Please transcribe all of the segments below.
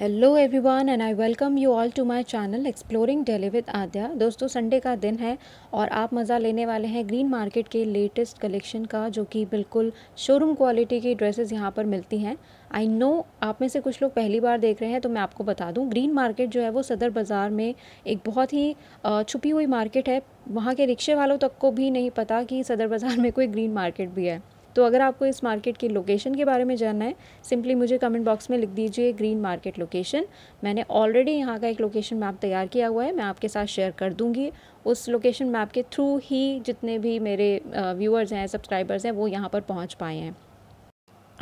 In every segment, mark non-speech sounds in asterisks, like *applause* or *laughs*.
Hello everyone and I welcome you all to my channel exploring daily with Aadya दोस्तों Sunday का दिन है और आप मज़ा लेने वाले हैं ग्रीन मार्केट के लेटेस्ट कलेक्शन का जो कि बिल्कुल शोरूम क्वालिटी की ड्रेसेस यहाँ पर मिलती हैं आई नो आप में से कुछ लोग पहली बार देख रहे हैं तो मैं आपको बता दूँ ग्रीन मार्केट जो है वो सदर बाज़ार में एक बहुत ही छुपी हुई मार्केट है वहाँ के रिक्शे वालों तक को भी नहीं पता कि सदर बाज़ार में कोई ग्रीन मार्केट भी है तो अगर आपको इस मार्केट की लोकेशन के बारे में जानना है सिंपली मुझे कमेंट बॉक्स में लिख दीजिए ग्रीन मार्केट लोकेशन मैंने ऑलरेडी यहाँ का एक लोकेशन मैप तैयार किया हुआ है मैं आपके साथ शेयर कर दूँगी उस लोकेशन मैप के थ्रू ही जितने भी मेरे व्यूअर्स हैं सब्सक्राइबर्स हैं वो यहाँ पर पहुँच पाए हैं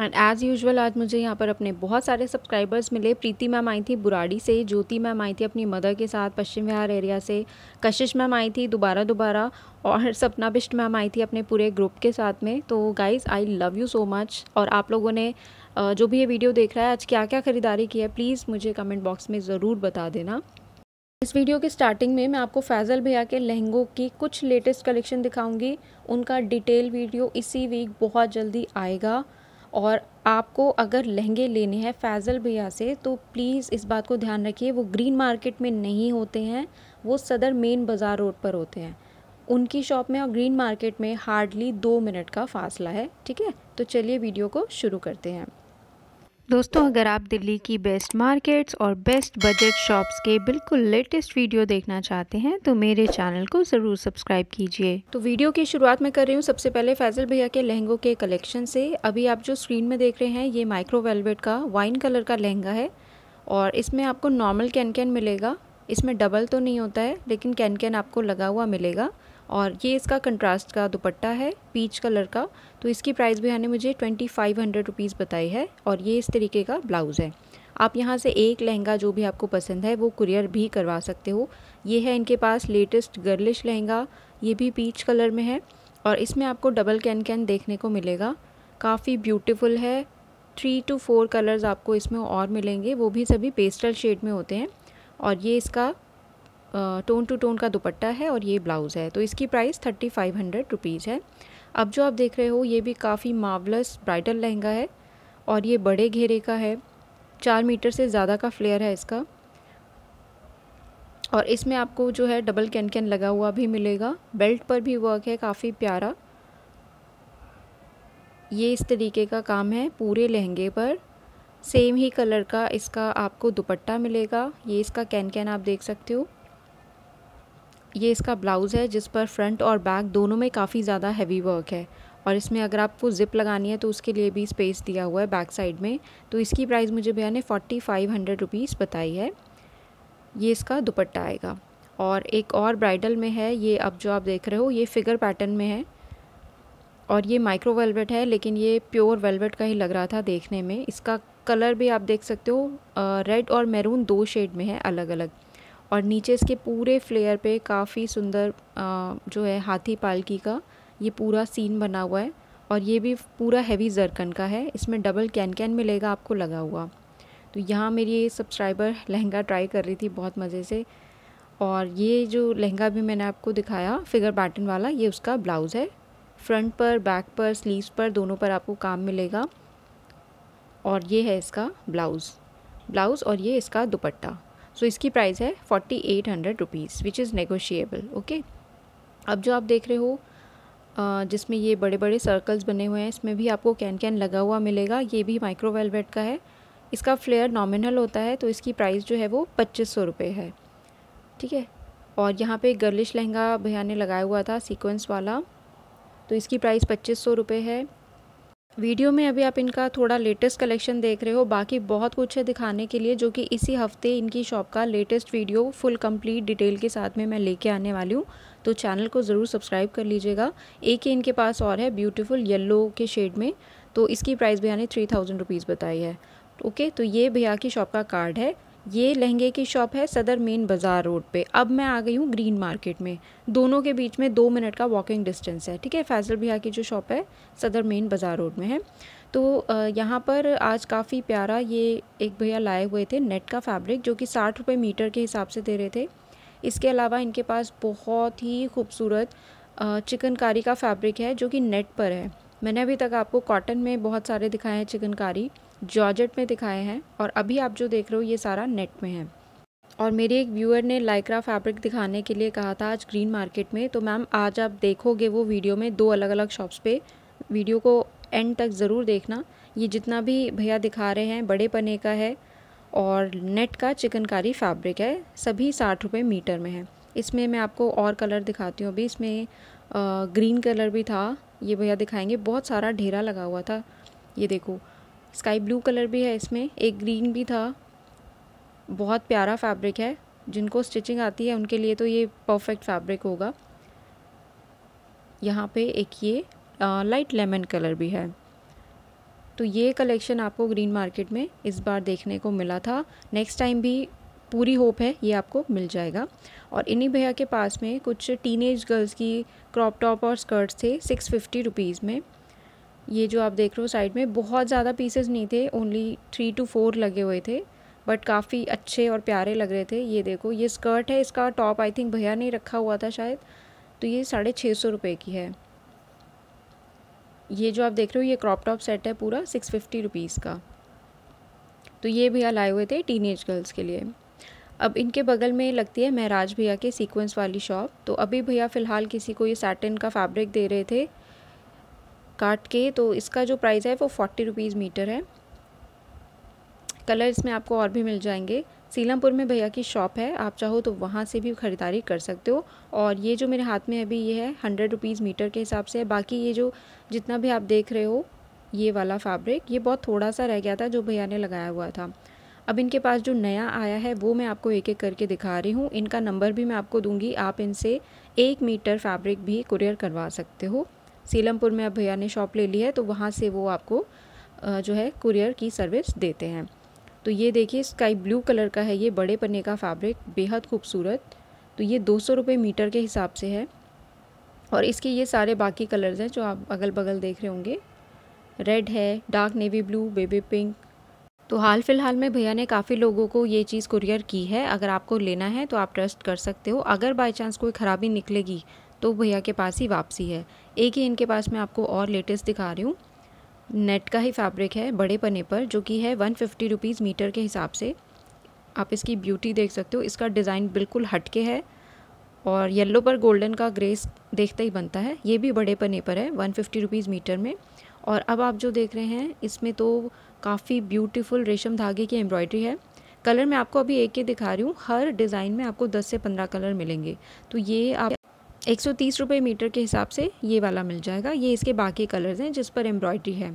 एंड एज़ यूजल आज मुझे यहाँ पर अपने बहुत सारे सब्सक्राइबर्स मिले प्रीति मैम आई थी बुराड़ी से ज्योति मैम आई थी अपनी मदर के साथ पश्चिम विहार एरिया से कशिश मैम आई थी दोबारा दोबारा और सपना बिष्ट मैम आई थी अपने पूरे ग्रुप के साथ में तो guys I love you so much और आप लोगों ने जो भी ये वीडियो देख रहा है आज क्या क्या ख़रीदारी की है प्लीज़ मुझे कमेंट बॉक्स में ज़रूर बता देना इस वीडियो के स्टार्टिंग में मैं आपको फैज़ल भैया के लहंगों की कुछ लेटेस्ट कलेक्शन दिखाऊंगी उनका डिटेल वीडियो इसी वीक बहुत जल्दी आएगा और आपको अगर लहंगे लेने हैं फैज़ल भैया से तो प्लीज़ इस बात को ध्यान रखिए वो ग्रीन मार्केट में नहीं होते हैं वो सदर मेन बाज़ार रोड पर होते हैं उनकी शॉप में और ग्रीन मार्केट में हार्डली दो मिनट का फासला है ठीक है तो चलिए वीडियो को शुरू करते हैं दोस्तों अगर आप दिल्ली की बेस्ट मार्केट्स और बेस्ट बजट शॉप्स के बिल्कुल लेटेस्ट वीडियो देखना चाहते हैं तो मेरे चैनल को ज़रूर सब्सक्राइब कीजिए तो वीडियो की शुरुआत में कर रही हूँ सबसे पहले फैजल भैया के लहंगों के कलेक्शन से अभी आप जो स्क्रीन में देख रहे हैं ये माइक्रो वेलवेट का वाइन कलर का लहंगा है और इसमें आपको नॉर्मल कैन कैन मिलेगा इसमें डबल तो नहीं होता है लेकिन कैन कैन आपको लगा हुआ मिलेगा और ये इसका कंट्रास्ट का दुपट्टा है पीच कलर का तो इसकी प्राइस भी हमने मुझे ट्वेंटी फाइव हंड्रेड रुपीज़ बताई है और ये इस तरीके का ब्लाउज़ है आप यहाँ से एक लहंगा जो भी आपको पसंद है वो कुरियर भी करवा सकते हो ये है इनके पास लेटेस्ट गर्लिश लहंगा ये भी पीच कलर में है और इसमें आपको डबल कैन कैन देखने को मिलेगा काफ़ी ब्यूटिफुल है थ्री टू फोर कलर्स आपको इसमें और मिलेंगे वो भी सभी पेस्टल शेड में होते हैं और ये इसका टोन टू टोन का दुपट्टा है और ये ब्लाउज़ है तो इसकी price thirty five hundred rupees है अब जो आप देख रहे हो ये भी काफ़ी मावलस ब्राइडल लहंगा है और ये बड़े घेरे का है चार मीटर से ज़्यादा का फ्लेयर है इसका और इसमें आपको जो है डबल कैन कैन लगा हुआ भी मिलेगा बेल्ट पर भी वर्क है काफ़ी प्यारा ये इस तरीके का काम है पूरे लहंगे पर सेम ही कलर का इसका आपको दुपट्टा मिलेगा ये इसका कैन कैन आप देख सकते हो ये इसका ब्लाउज़ है जिस पर फ्रंट और बैक दोनों में काफ़ी ज़्यादा हैवी वर्क है और इसमें अगर आपको ज़िप लगानी है तो उसके लिए भी स्पेस दिया हुआ है बैक साइड में तो इसकी प्राइस मुझे भैया ने फोर्टी फाइव हंड्रेड रुपीज़ बताई है ये इसका दुपट्टा आएगा और एक और ब्राइडल में है ये अब जो आप देख रहे हो ये फिगर पैटर्न में है और ये माइक्रो वेलवेट है लेकिन ये प्योर वेलवेट का ही लग रहा था देखने में इसका कलर भी आप देख सकते हो रेड और मैरून दो शेड में है अलग अलग और नीचे इसके पूरे फ्लेयर पे काफ़ी सुंदर जो है हाथी पालकी का ये पूरा सीन बना हुआ है और ये भी पूरा हैवी जरकन का है इसमें डबल कैन कैन मिलेगा आपको लगा हुआ तो यहाँ मेरी सब्सक्राइबर लहंगा ट्राई कर रही थी बहुत मज़े से और ये जो लहंगा भी मैंने आपको दिखाया फिगर पैटर्न वाला ये उसका ब्लाउज़ है फ्रंट पर बैक पर स्लीव्स पर दोनों पर आपको काम मिलेगा और ये है इसका ब्लाउज़ ब्लाउज़ और ये इसका दुपट्टा सो so, इसकी प्राइस है forty eight hundred rupees which is negotiable okay अब जो आप देख रहे हो जिसमें ये बड़े बड़े सर्कल्स बने हुए हैं इसमें भी आपको कैन कैन लगा हुआ मिलेगा ये भी माइक्रो वेलवेट का है इसका फ्लेयर नॉमिनल होता है तो इसकी प्राइस जो है वो पच्चीस सौ रुपये है ठीक है और यहाँ पे गर्लिश लहंगा भैया ने लगाया हुआ था सीक्वेंस वाला तो इसकी प्राइस पच्चीस सौ रुपये है वीडियो में अभी आप इनका थोड़ा लेटेस्ट कलेक्शन देख रहे हो बाकी बहुत कुछ है दिखाने के लिए जो कि इसी हफ्ते इनकी शॉप का latest video full complete detail के साथ में मैं लेके आने वाली हूँ तो चैनल को ज़रूर सब्सक्राइब कर लीजिएगा एक ही इनके पास और है ब्यूटीफुल येलो के शेड में तो इसकी प्राइस भैया ने थ्री थाउजेंड रुपीज़ बताई है ओके तो ये भैया की शॉप का कार्ड है ये लहंगे की शॉप है सदर मेन बाज़ार रोड पे अब मैं आ गई हूँ ग्रीन मार्केट में दोनों के बीच में दो मिनट का वॉकिंग डिस्टेंस है ठीक है फैजल भैया की जो शॉप है सदर मेन बाज़ार रोड में है तो यहाँ पर आज काफ़ी प्यारा ये एक भैया लाए हुए थे नेट का फैब्रिक जो कि साठ रुपये मीटर के हिसाब से दे रहे थे इसके अलावा इनके पास बहुत ही खूबसूरत चिकनकारी का फैब्रिक है जो कि नेट पर है मैंने अभी तक आपको कॉटन में बहुत सारे दिखाए हैं चिकनकारी जॉर्जेट में दिखाए हैं और अभी आप जो देख रहे हो ये सारा नेट में है और मेरे एक व्यूअर ने लाइक्रा फैब्रिक दिखाने के लिए कहा था आज ग्रीन मार्केट में तो मैम आज आप देखोगे वो वीडियो में दो अलग अलग शॉप्स पे वीडियो को एंड तक ज़रूर देखना ये जितना भी भैया दिखा रहे हैं बड़े पने का है और नेट का चिकनकारी फैब्रिक है सभी साठ रुपये मीटर में है इसमें मैं आपको और कलर दिखाती हूँ अभी इसमें ग्रीन कलर भी था ये भैया दिखाएंगे बहुत सारा ढेरा लगा हुआ था ये देखो स्काई ब्लू कलर भी है इसमें एक ग्रीन भी था बहुत प्यारा फैब्रिक है जिनको स्टिचिंग आती है उनके लिए तो ये परफेक्ट फैब्रिक होगा यहाँ पे एक ये आ, लाइट लेमन कलर भी है तो ये कलेक्शन आपको ग्रीन मार्केट में इस बार देखने को मिला था नेक्स्ट टाइम भी पूरी होप है ये आपको मिल जाएगा और इन्हीं भैया के पास में कुछ टीनेज गर्ल्स की क्रॉप टॉप और स्कर्ट्स थे सिक्स फिफ्टी रुपीज़ में ये जो आप देख रहे हो साइड में बहुत ज़्यादा पीसेस नहीं थे ओनली थ्री टू फोर लगे हुए थे बट काफ़ी अच्छे और प्यारे लग रहे थे ये देखो ये स्कर्ट है इसका टॉप आई थिंक भैया ने रखा हुआ था शायद तो ये साढ़े छः सौ रुपये की है ये जो आप देख रहे हो ये क्रॉप टॉप सेट है पूरा सिक्स फिफ्टी रुपीज़ का तो ये भैया लाए हुए थे टीन गर्ल्स के लिए अब इनके बगल में लगती है महराज भैया के सीक्वेंस वाली शॉप तो अभी भैया फ़िलहाल किसी को ये सैटिन का फैब्रिक दे रहे थे काट के तो इसका जो प्राइस है वो फोर्टी रुपीज़ मीटर है कलर इसमें आपको और भी मिल जाएंगे सीलमपुर में भैया की शॉप है आप चाहो तो वहाँ से भी ख़रीदारी कर सकते हो और ये जो मेरे हाथ में अभी ये है हंड्रेड रुपीज़ मीटर के हिसाब से है बाकी ये जो जितना भी आप देख रहे हो ये वाला फैब्रिक ये बहुत थोड़ा सा रह गया था जो भैया ने लगाया हुआ था अब इनके पास जो नया आया है वो मैं आपको एक एक करके दिखा रही हूँ इनका नंबर भी मैं आपको दूंगी आप इनसे एक मीटर फैब्रिक भी कुरियर करवा सकते हो सीलमपुर में अब भैया ने शॉप ले ली है तो वहाँ से वो आपको जो है कुरियर की सर्विस देते हैं तो ये देखिए स्काई ब्लू कलर का है ये बड़े पन्ने का फैब्रिक बेहद खूबसूरत तो ये दो सौ रुपये मीटर के हिसाब से है और इसके ये सारे बाकी कलर्स हैं जो आप अगल बगल देख रहे होंगे रेड है dark navy blue baby pink तो हाल फिलहाल में भैया ने काफ़ी लोगों को ये चीज़ कुरियर की है अगर आपको लेना है तो आप ट्रस्ट कर सकते हो अगर बाई चांस कोई ख़राबी निकलेगी तो भैया के पास ही वापसी है एक ही इनके पास मैं आपको और लेटेस्ट दिखा रही हूँ नेट का ही फैब्रिक है बड़े पने पर जो कि है वन फिफ्टी रुपीज़ मीटर के हिसाब से आप इसकी ब्यूटी देख सकते हो इसका डिज़ाइन बिल्कुल हटके है और येलो पर गोल्डन का ग्रेस देखते ही बनता है ये भी बड़े पने पर है वन फिफ्टी रुपीज़ मीटर में और अब आप जो देख रहे हैं इसमें तो काफ़ी ब्यूटीफुल रेशम धागे की एम्ब्रॉयडरी है कलर मैं आपको अभी एक ही दिखा रही हूँ हर डिज़ाइन में आपको 10 से 15 कलर मिलेंगे तो ये आप एक सौ तीस रुपये मीटर के हिसाब से ये वाला मिल जाएगा ये इसके बाकी कलर्स हैं जिस पर एम्ब्रॉयड्री है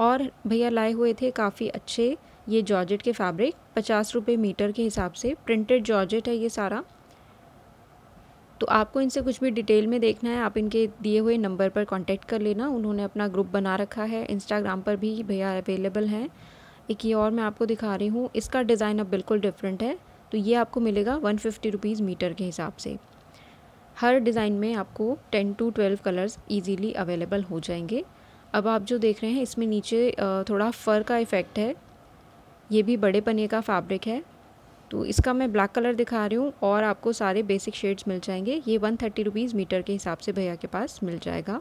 और भैया लाए हुए थे काफ़ी अच्छे ये जॉर्जेट के फैब्रिक पचास रुपये मीटर के हिसाब से प्रिंटेड जॉर्जेट है ये सारा तो आपको इनसे कुछ भी डिटेल में देखना है आप इनके दिए हुए नंबर पर कांटेक्ट कर लेना उन्होंने अपना ग्रुप बना रखा है इंस्टाग्राम पर भी भैया अवेलेबल हैं एक ये और मैं आपको दिखा रही हूँ इसका डिज़ाइन अब बिल्कुल डिफरेंट है तो ये आपको मिलेगा वन फिफ्टी मीटर के हिसाब से हर डिज़ाइन में आपको ten to twelve colours easily available हो जाएंगे अब आप जो देख रहे हैं इसमें नीचे थोड़ा फ़र का इफ़ेक्ट है ये भी बड़े पने का फैब्रिक है तो इसका मैं ब्लैक कलर दिखा रही हूँ और आपको सारे बेसिक शेड्स मिल जाएंगे ये वन थर्टी रुपीज़ मीटर के हिसाब से भैया के पास मिल जाएगा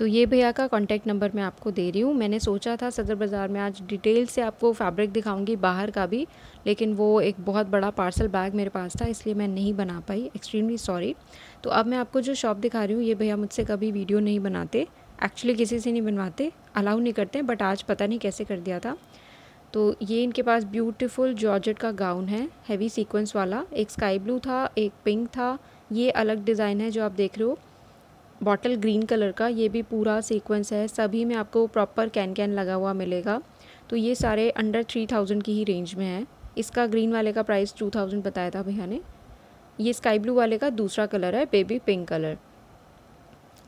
तो ये भैया का कॉन्टैक्ट नंबर मैं आपको दे रही हूँ मैंने सोचा था सदर बाज़ार में आज डिटेल से आपको फैब्रिक दिखाऊंगी बाहर का भी लेकिन वो एक बहुत बड़ा पार्सल बैग मेरे पास था इसलिए मैं नहीं बना पाई एक्सट्रीमली सॉरी तो अब मैं आपको जो शॉप दिखा रही हूँ ये भैया मुझसे कभी वीडियो नहीं बनाते एक्चुअली किसी से नहीं बनवाते अलाउ नहीं करते बट आज पता नहीं कैसे कर दिया था तो ये इनके पास ब्यूटिफुल जॉर्ज का गाउन है हैवी सीक्वेंस वाला एक स्काई ब्लू था एक पिंक था ये अलग डिज़ाइन है जो आप देख रहे हो बॉटल ग्रीन कलर का ये भी पूरा सीक्वेंस है सभी में आपको प्रॉपर कैन कैन लगा हुआ मिलेगा तो ये सारे अंडर थ्री थाउजेंड की ही रेंज में है इसका ग्रीन वाले का प्राइस टू थाउजेंड बताया था भैया ने ये स्काई ब्लू वाले का दूसरा कलर है बेबी पिंक कलर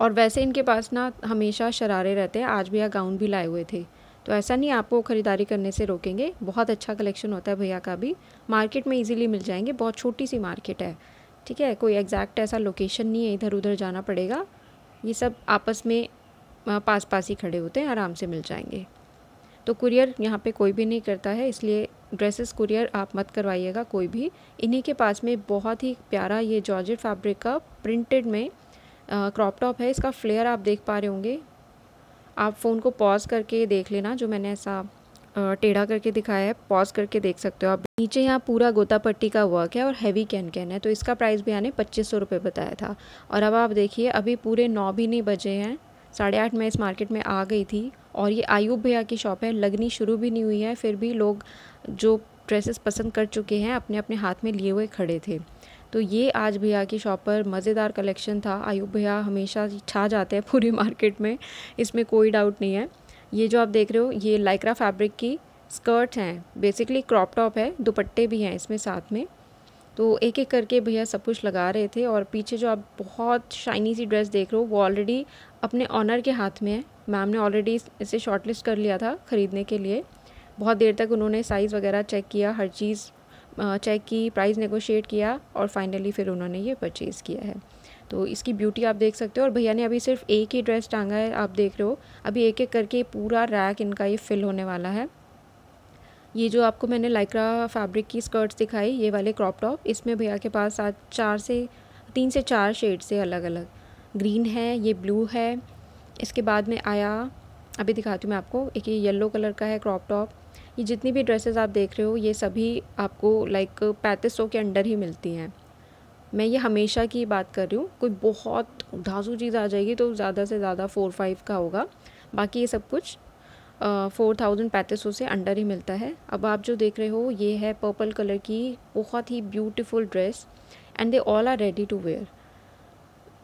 और वैसे इनके पास ना हमेशा शरारे रहते हैं आज भैया गाउन भी लाए हुए थे तो ऐसा नहीं आपको ख़रीदारी करने से रोकेंगे बहुत अच्छा कलेक्शन होता है भैया का भी मार्केट में इजीली मिल जाएंगे बहुत छोटी सी मार्केट है ठीक है कोई एग्जैक्ट ऐसा लोकेशन नहीं है इधर उधर जाना पड़ेगा ये सब आपस में पास पास ही खड़े होते हैं आराम से मिल जाएंगे तो कुरियर यहाँ पे कोई भी नहीं करता है इसलिए ड्रेसेस कुरियर आप मत करवाइएगा कोई भी इन्हीं के पास में बहुत ही प्यारा ये जॉर्जेट फैब्रिक का प्रिंटेड में क्रॉप टॉप है इसका फ्लेयर आप देख पा रहे होंगे आप फ़ोन को पॉज करके देख लेना जो मैंने ऐसा टेढ़ा करके दिखाया है पॉज करके देख सकते हो आप नीचे यहाँ पूरा गोता पट्टी का वर्क है और हैवी कैन कैन है तो इसका प्राइस भी आने पच्चीस सौ रुपये बताया था और अब आप देखिए अभी पूरे नौ भी नहीं बजे हैं साढ़े आठ में इस मार्केट में आ गई थी और ये आयुब भैया की शॉप है लगनी शुरू भी नहीं हुई है फिर भी लोग जो ड्रेसेस पसंद कर चुके हैं अपने अपने हाथ में लिए हुए खड़े थे तो ये आज भैया की शॉप पर मज़ेदार कलेक्शन था आयुब भैया हमेशा छा जाते हैं पूरी मार्केट में इसमें कोई डाउट नहीं है ये जो आप देख रहे हो ये लाइक्रा फैब्रिक की स्कर्ट हैं बेसिकली क्रॉप टॉप है दुपट्टे भी हैं इसमें साथ में तो एक एक करके भैया सब कुछ लगा रहे थे और पीछे जो आप बहुत शाइनी सी ड्रेस देख रहे हो वो ऑलरेडी अपने ऑनर के हाथ में है मैम ने ऑलरेडी इसे शॉर्टलिस्ट कर लिया था ख़रीदने के लिए बहुत देर तक उन्होंने साइज़ वगैरह चेक किया हर चीज़ चेक की प्राइस नेगोशिएट किया और फाइनली फिर उन्होंने ये परचेज़ किया है तो इसकी ब्यूटी आप देख सकते हो और भैया ने अभी सिर्फ एक ही ड्रेस टांगा है आप देख रहे हो अभी एक एक करके पूरा रैक इनका ये फिल होने वाला है ये जो आपको मैंने लाइक्रा फैब्रिक की स्कर्ट्स दिखाई ये वाले क्रॉप टॉप इसमें भैया के पास आज चार से तीन से चार शेड से अलग अलग ग्रीन है ये ब्लू है इसके बाद में आया अभी दिखाती हूँ मैं आपको एक ये येलो कलर का है क्रॉप टॉप ये जितनी भी ड्रेसेस आप देख रहे हो ये सभी आपको लाइक पैंतीस सौ के अंडर ही मिलती हैं मैं ये हमेशा की बात कर रही हूँ कोई बहुत धाजू चीज़ आ जाएगी तो ज़्यादा से ज़्यादा फ़ोर फाइव का होगा बाकी ये सब कुछ फोर थाउजेंड पैंतीस सौ से अंडर ही मिलता है अब आप जो देख रहे हो ये है पर्पल कलर की बहुत ही beautiful dress and they all are ready to wear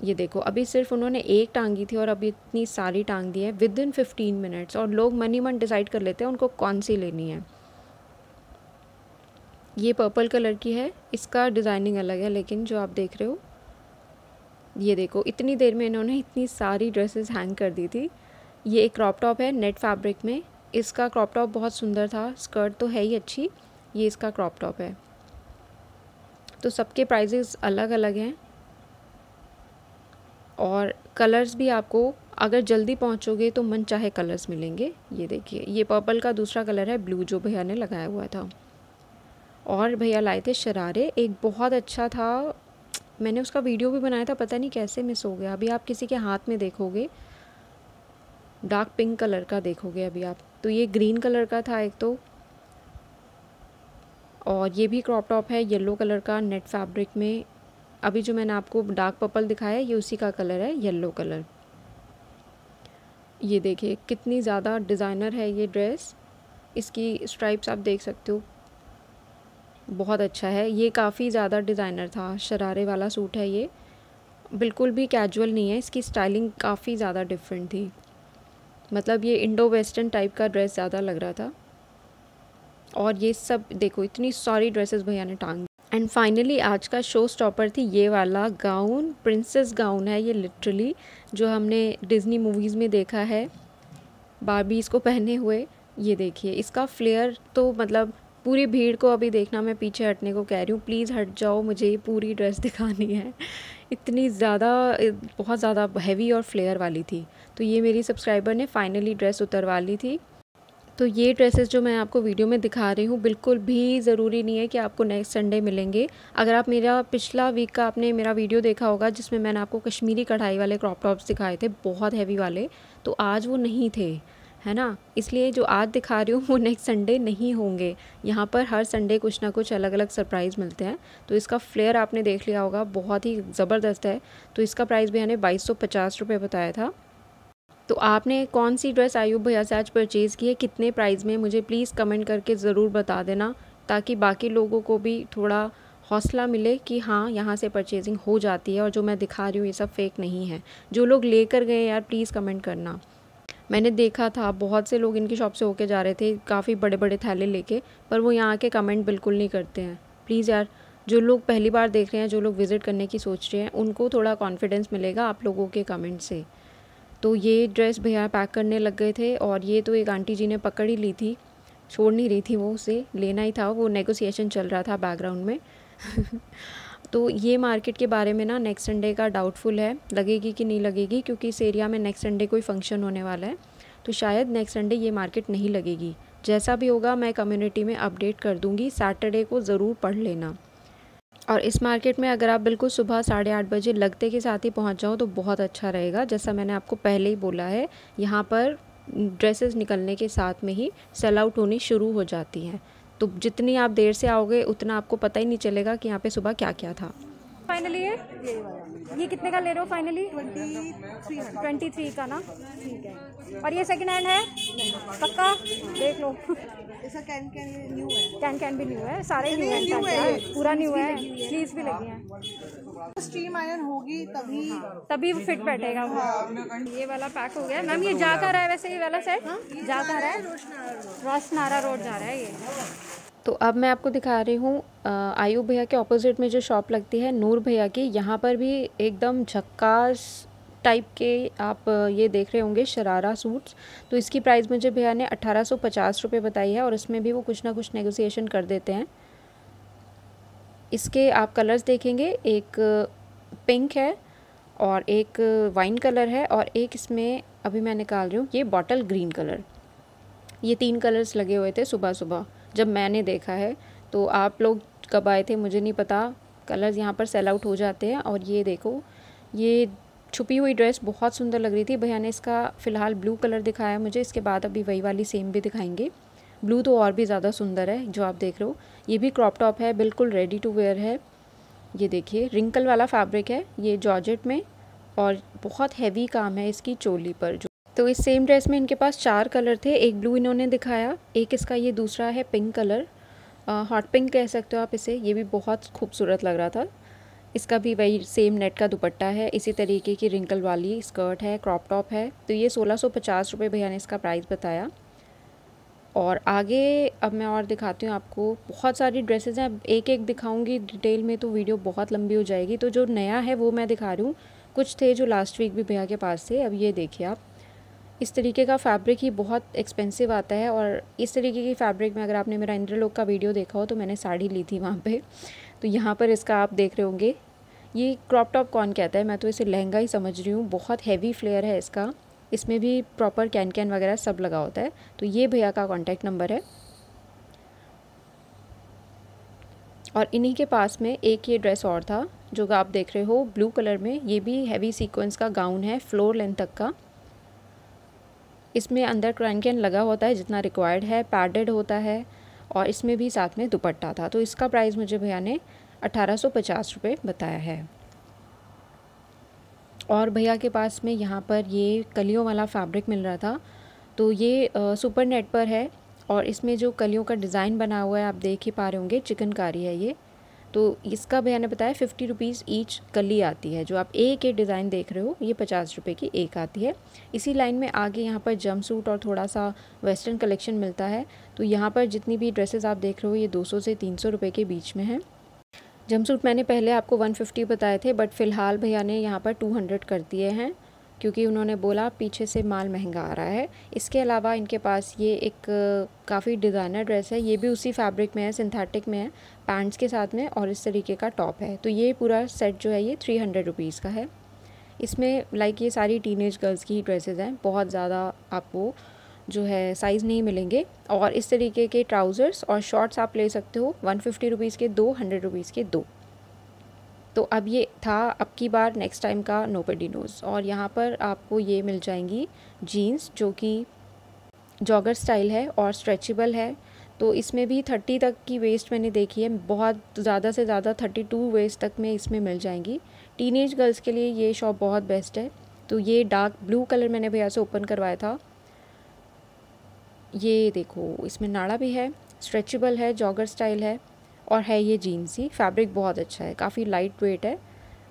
ये देखो अभी सिर्फ उन्होंने एक टांगी थी और अभी इतनी सारी टांग दी है विद इन फिफ्टीन मिनट्स और लोग मनी मन डिसाइड कर लेते हैं उनको कौन सी लेनी है ये पर्पल कलर की है इसका डिज़ाइनिंग अलग है लेकिन जो आप देख रहे हो ये देखो इतनी देर में इन्होंने इतनी सारी ड्रेसेस हैंग कर दी थी ये एक क्रॉप टॉप है नेट फैब्रिक में इसका क्रॉप टॉप बहुत सुंदर था स्कर्ट तो है ही अच्छी ये इसका क्रॉप टॉप है तो सबके प्राइजेस अलग अलग हैं और कलर्स भी आपको अगर जल्दी पहुंचोगे तो मन चाहे कलर्स मिलेंगे ये देखिए ये पर्पल का दूसरा कलर है ब्लू जो भैया ने लगाया हुआ था और भैया लाए थे शरारे एक बहुत अच्छा था मैंने उसका वीडियो भी बनाया था पता नहीं कैसे मिस हो गया अभी आप किसी के हाथ में देखोगे डार्क पिंक कलर का देखोगे अभी आप तो ये ग्रीन कलर का था एक तो और ये भी क्रॉप टॉप है येलो कलर का नेट फैब्रिक में अभी जो मैंने आपको डार्क पर्पल दिखाया ये उसी का कलर है येलो कलर ये देखिए कितनी ज़्यादा डिज़ाइनर है ये ड्रेस इसकी स्ट्राइप्स आप देख सकते हो बहुत अच्छा है ये काफ़ी ज़्यादा डिज़ाइनर था शरारे वाला सूट है ये बिल्कुल भी कैजुअल नहीं है इसकी स्टाइलिंग काफ़ी ज़्यादा डिफरेंट थी मतलब ये इंडो वेस्टर्न टाइप का ड्रेस ज़्यादा लग रहा था और ये सब देखो इतनी सारी ड्रेसेस भैया ने टांग एंड फाइनली आज का शो स्टॉपर थी ये वाला गाउन प्रिंसेस गाउन है ये लिटरली जो हमने डिज़नी मूवीज़ में देखा है बारबीज़ को पहने हुए ये देखिए इसका फ्लेयर तो मतलब पूरी भीड़ को अभी देखना मैं पीछे हटने को कह रही हूँ प्लीज़ हट जाओ मुझे ये पूरी ड्रेस *laughs* दिखानी है इतनी ज़्यादा बहुत ज़्यादा हैवी और फ्लेयर वाली थी तो ये मेरी सब्सक्राइबर ने फाइनली ड्रेस उतरवा ली थी तो ये ड्रेसेस जो मैं आपको वीडियो में दिखा रही हूँ बिल्कुल भी ज़रूरी नहीं है कि आपको नेक्स्ट संडे मिलेंगे अगर आप मेरा पिछला वीक का आपने मेरा वीडियो देखा होगा जिसमें मैंने आपको कश्मीरी कढ़ाई वाले क्रॉप टॉप्स दिखाए थे बहुत हैवी वाले तो आज वो नहीं थे है ना इसलिए जो आज दिखा रही हूँ वो नेक्स्ट संडे नहीं होंगे यहाँ पर हर संडे कुछ ना कुछ अलग अलग सरप्राइज़ मिलते हैं तो इसका फ्लेयर आपने देख लिया होगा बहुत ही ज़बरदस्त है तो इसका प्राइस भी मैंने बाईस सौ पचास रुपये बताया था तो आपने कौन सी ड्रेस आयुब भैया से आज परचेज़ की है कितने प्राइस में मुझे प्लीज़ कमेंट करके ज़रूर बता देना ताकि बाकी लोगों को भी थोड़ा हौसला मिले कि हाँ यहाँ से परचेजिंग हो जाती है और जो मैं दिखा रही हूँ ये सब फेक नहीं है जो लोग लेकर गए यार प्लीज़ कमेंट करना मैंने देखा था बहुत से लोग इनकी शॉप से होके जा रहे थे काफ़ी बड़े बड़े थैले लेके पर वो यहाँ आके कमेंट बिल्कुल नहीं करते हैं प्लीज़ यार जो लोग पहली बार देख रहे हैं जो लोग विज़िट करने की सोच रहे हैं उनको थोड़ा कॉन्फिडेंस मिलेगा आप लोगों के कमेंट से तो ये ड्रेस भैया पैक करने लग गए थे और ये तो एक आंटी जी ने पकड़ ही ली थी छोड़ नहीं रही थी वो उसे लेना ही था वो नेगोसिएशन चल रहा था बैकग्राउंड में *laughs* तो ये मार्केट के बारे में ना नेक्स्ट संडे का डाउटफुल है लगेगी कि नहीं लगेगी क्योंकि इस एरिया में नेक्स्ट संडे कोई फंक्शन होने वाला है तो शायद नेक्स्ट संडे ये मार्केट नहीं लगेगी जैसा भी होगा मैं कम्युनिटी में अपडेट कर दूंगी सैटरडे को ज़रूर पढ़ लेना और इस मार्केट में अगर आप बिल्कुल सुबह साढ़े आठ बजे लगते के साथ ही पहुंच जाओ तो बहुत अच्छा रहेगा जैसा मैंने आपको पहले ही बोला है यहाँ पर ड्रेसेस निकलने के साथ में ही सेल आउट होनी शुरू हो जाती हैं तो जितनी आप देर से आओगे उतना आपको पता ही नहीं चलेगा कि यहाँ पे सुबह क्या क्या था फाइनली ये ये कितने का ले रहे हो फाइनली ट्वेंटी थ्री का ना ठीक है और ये सेकंड हैंड है पक्का देख लो कैन कैन भी न्यू है सारे न्यू है पूरा न्यू है स्लीव भी लगी है स्ट्रीम आयरन हाँ। होगी तभी तभी फिट बैठेगा वो हाँ। ये वाला पैक हो गया मैम ये जा कर रहा है वैसे ये वाला सेट हाँ, जा कर रहा है रोशनारा रोड जा रहा है ये तो अब मैं आपको दिखा रही हूँ आयु भैया के ऑपोजिट में जो शॉप लगती है नूर भैया की यहाँ पर भी एकदम झक्कास टाइप के आप ये देख रहे होंगे शरारा सूट्स तो इसकी प्राइस मुझे भैया ने अट्ठारह सौ पचास रुपये बताई है और इसमें भी वो कुछ ना कुछ नेगोशिएशन कर देते हैं इसके आप कलर्स देखेंगे एक पिंक है और एक वाइन कलर है और एक इसमें अभी मैं निकाल रही हूँ ये बॉटल ग्रीन कलर ये तीन कलर्स लगे हुए थे सुबह सुबह जब मैंने देखा है तो आप लोग कब आए थे मुझे नहीं पता कलर्स यहाँ पर सेल आउट हो जाते हैं और ये देखो ये छुपी हुई ड्रेस बहुत सुंदर लग रही थी भैया ने इसका फ़िलहाल ब्लू कलर दिखाया मुझे इसके बाद अभी वही वाली सेम भी दिखाएंगे ब्लू तो और भी ज़्यादा सुंदर है जो आप देख रहे हो ये भी क्रॉप टॉप है बिल्कुल रेडी टू वेयर है ये देखिए रिंकल वाला फैब्रिक है ये जॉर्जेट में और बहुत हैवी काम है इसकी चोली पर जो तो इस सेम ड्रेस में इनके पास चार कलर थे एक ब्लू इन्होंने दिखाया एक इसका ये दूसरा है पिंक कलर हॉट पिंक कह सकते हो आप इसे ये भी बहुत खूबसूरत लग रहा था इसका भी वही सेम नेट का दुपट्टा है इसी तरीके की रिंकल वाली स्कर्ट है क्रॉप टॉप है तो ये सोलह सौ पचास रुपये भैया ने इसका प्राइस बताया और आगे अब मैं और दिखाती हूँ आपको बहुत सारी ड्रेसेस हैं अब एक एक दिखाऊंगी डिटेल में तो वीडियो बहुत लंबी हो जाएगी तो जो नया है वो मैं दिखा रही हूँ कुछ थे जो लास्ट वीक भी भैया के पास थे अब ये देखिए आप इस तरीके का फैब्रिक ही बहुत एक्सपेंसिव आता है और इस तरीके की फैब्रिक में अगर आपने मेरा इंद्रलोक का वीडियो देखा हो तो मैंने साड़ी ली थी वहाँ पर तो यहाँ पर इसका आप देख रहे होंगे ये क्रॉप टॉप कौन कहता है मैं तो इसे लहंगा ही समझ रही हूँ बहुत हैवी फ्लेयर है इसका इसमें भी प्रॉपर कैन कैन वगैरह सब लगा होता है तो ये भैया का कॉन्टैक्ट नंबर है और इन्हीं के पास में एक ये ड्रेस और था जो आप देख रहे हो ब्लू कलर में ये भी हैवी सीक्वेंस का गाउन है फ्लोर लेंथ तक का इसमें अंदर क्रैन कैन लगा होता है जितना रिक्वायर्ड है पैडेड होता है और इसमें भी साथ में दुपट्टा था तो इसका प्राइस मुझे भैया ने अठारह सौ पचास रुपये बताया है और भैया के पास में यहाँ पर ये कलियों वाला फैब्रिक मिल रहा था तो ये सुपर नेट पर है और इसमें जो कलियों का डिज़ाइन बना हुआ है आप देख ही पा रहे होंगे चिकनकारी है ये तो इसका भैया ने बताया फिफ्टी रुपीज़ ईच कली आती है जो आप एक एक डिज़ाइन देख रहे हो ये पचास रुपये की एक आती है इसी लाइन में आगे यहाँ पर जम सूट और थोड़ा सा वेस्टर्न कलेक्शन मिलता है तो यहाँ पर जितनी भी ड्रेसेस आप देख रहे हो ये दो सौ से तीन सौ रुपये के बीच में हैं जंपसूट मैंने पहले आपको 150 बताए थे बट फ़िलहाल भैया ने यहाँ पर 200 कर दिए हैं क्योंकि उन्होंने बोला पीछे से माल महंगा आ रहा है इसके अलावा इनके पास ये एक काफ़ी डिज़ाइनर ड्रेस है ये भी उसी फैब्रिक में है सिंथेटिक में है पैंट्स के साथ में और इस तरीके का टॉप है तो ये पूरा सेट जो है ये थ्री हंड्रेड रुपीज़ का है इसमें लाइक ये सारी टीन गर्ल्स की ही ड्रेसेस हैं बहुत ज़्यादा आपको जो है साइज़ नहीं मिलेंगे और इस तरीके के ट्राउज़र्स और शॉर्ट्स आप ले सकते हो वन फिफ्टी रुपीज़ के दो हंड्रेड रुपीज़ के दो तो अब ये था अब की बार नेक्स्ट टाइम का नोबडी नोज और यहाँ पर आपको ये मिल जाएंगी जीन्स जो कि जॉगर स्टाइल है और स्ट्रेचेबल है तो इसमें भी थर्टी तक की वेस्ट मैंने देखी है बहुत ज़्यादा से ज़्यादा थर्टी टू वेस्ट तक में इसमें मिल जाएंगी टीन गर्ल्स के लिए ये शॉप बहुत बेस्ट है तो ये डार्क ब्लू कलर मैंने भैया से ओपन करवाया था ये देखो इसमें नाड़ा भी है स्ट्रेचेबल है जॉगर स्टाइल है और है ये जीन्स ही फैब्रिक बहुत अच्छा है काफ़ी लाइट वेट है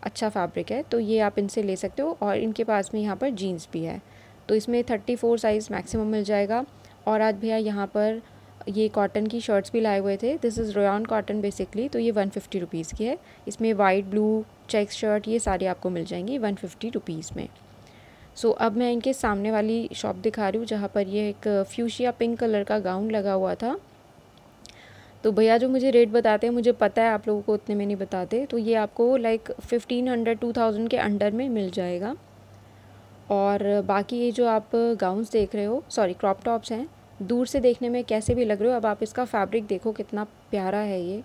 अच्छा फैब्रिक है तो ये आप इनसे ले सकते हो और इनके पास में यहाँ पर जीन्स भी है तो इसमें थर्टी फोर साइज़ मैक्सिमम मिल जाएगा और आज भैया यहाँ पर ये कॉटन की शर्ट्स भी लाए हुए थे this is rayon cotton basically तो ये वन फिफ्टी रुपीज़ की है इसमें वाइट ब्लू चेक शर्ट ये सारी आपको मिल जाएंगी वन फिफ्टी रुपीज़ में सो अब मैं इनके सामने वाली शॉप दिखा रही हूँ जहाँ पर ये एक फ्यूशिया पिंक कलर का गाउन लगा हुआ था तो भैया जो मुझे रेट बताते हैं मुझे पता है आप लोगों को उतने में नहीं बताते तो ये आपको like fifteen hundred two thousand के अंडर में मिल जाएगा और बाकी ये जो आप गाउन्स देख रहे हो सॉरी क्रॉप टॉप्स हैं दूर से देखने में कैसे भी लग रहे हो अब आप इसका फैब्रिक देखो कितना प्यारा है ये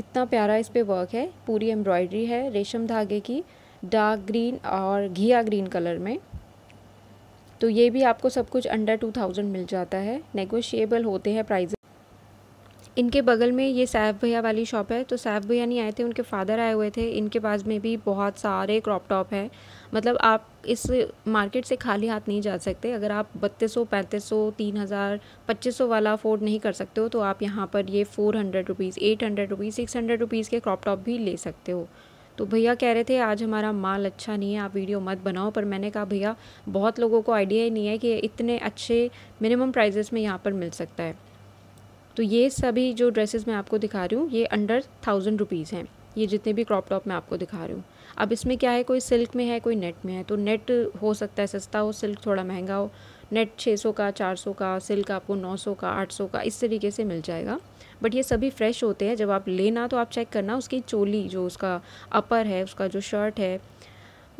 इतना प्यारा इस पर वर्क है पूरी एम्ब्रॉयडरी है रेशम धागे की डार्क ग्रीन और घिया ग्रीन कलर में तो ये भी आपको सब कुछ अंडर टू थाउजेंड मिल जाता है नेगोशिएबल होते हैं प्राइज इनके बगल में ये सैफ भैया वाली शॉप है तो सैफ भैया नहीं आए थे उनके फादर आए हुए थे इनके पास में भी बहुत सारे क्रॉप टॉप हैं मतलब आप इस मार्केट से खाली हाथ नहीं जा सकते अगर आप बत्तीस सौ पैंतीस सौ तीन हज़ार पच्चीस सौ वाला अफोर्ड नहीं कर सकते हो तो आप यहाँ पर ये four hundred rupees eight hundred rupees six hundred rupees के क्रॉप टॉप भी ले सकते हो तो भैया कह रहे थे आज हमारा माल अच्छा नहीं है आप वीडियो मत बनाओ पर मैंने कहा भैया बहुत लोगों को आइडिया ही नहीं है कि इतने अच्छे मिनिमम प्राइजेस में यहाँ पर मिल सकता है तो ये सभी जो ड्रेसेस मैं आपको दिखा रही हूँ ये अंडर थाउजेंड रुपीज़ हैं ये जितने भी क्रॉप टॉप मैं आपको दिखा रही हूँ अब इसमें क्या है कोई सिल्क में है कोई नेट में है तो नेट हो सकता है सस्ता हो सिल्क थोड़ा महंगा हो नेट 600 का 400 का सिल्क आपको 900 का 800 का इस तरीके से मिल जाएगा बट ये सभी फ्रेश होते हैं जब आप लेना तो आप चेक करना उसकी चोली जो उसका अपर है उसका जो शर्ट है